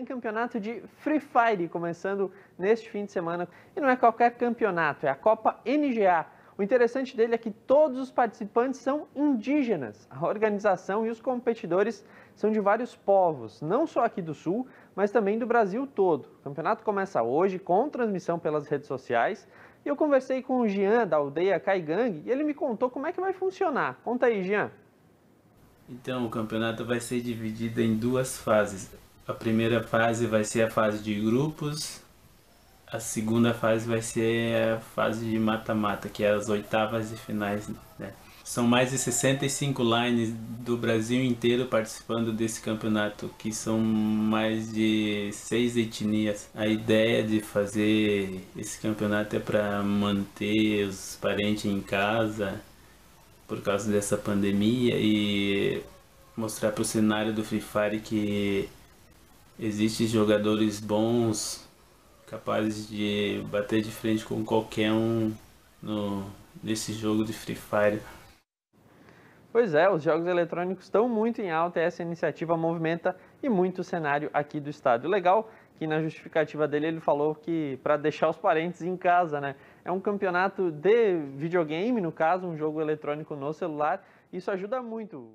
tem campeonato de Free Fire começando neste fim de semana. E não é qualquer campeonato, é a Copa NGA. O interessante dele é que todos os participantes são indígenas. A organização e os competidores são de vários povos, não só aqui do Sul, mas também do Brasil todo. O campeonato começa hoje com transmissão pelas redes sociais. E eu conversei com o Jean da aldeia Caigang e ele me contou como é que vai funcionar. Conta aí, Jean. Então, o campeonato vai ser dividido em duas fases. A primeira fase vai ser a fase de grupos, a segunda fase vai ser a fase de mata-mata, que é as oitavas e finais. Né? São mais de 65 lines do Brasil inteiro participando desse campeonato, que são mais de seis etnias. A ideia de fazer esse campeonato é para manter os parentes em casa por causa dessa pandemia e mostrar para o cenário do Free Fire que Existem jogadores bons, capazes de bater de frente com qualquer um no, nesse jogo de Free Fire. Pois é, os jogos eletrônicos estão muito em alta e essa iniciativa movimenta e muito o cenário aqui do estado. Legal que na justificativa dele ele falou que para deixar os parentes em casa, né? É um campeonato de videogame, no caso, um jogo eletrônico no celular. Isso ajuda muito.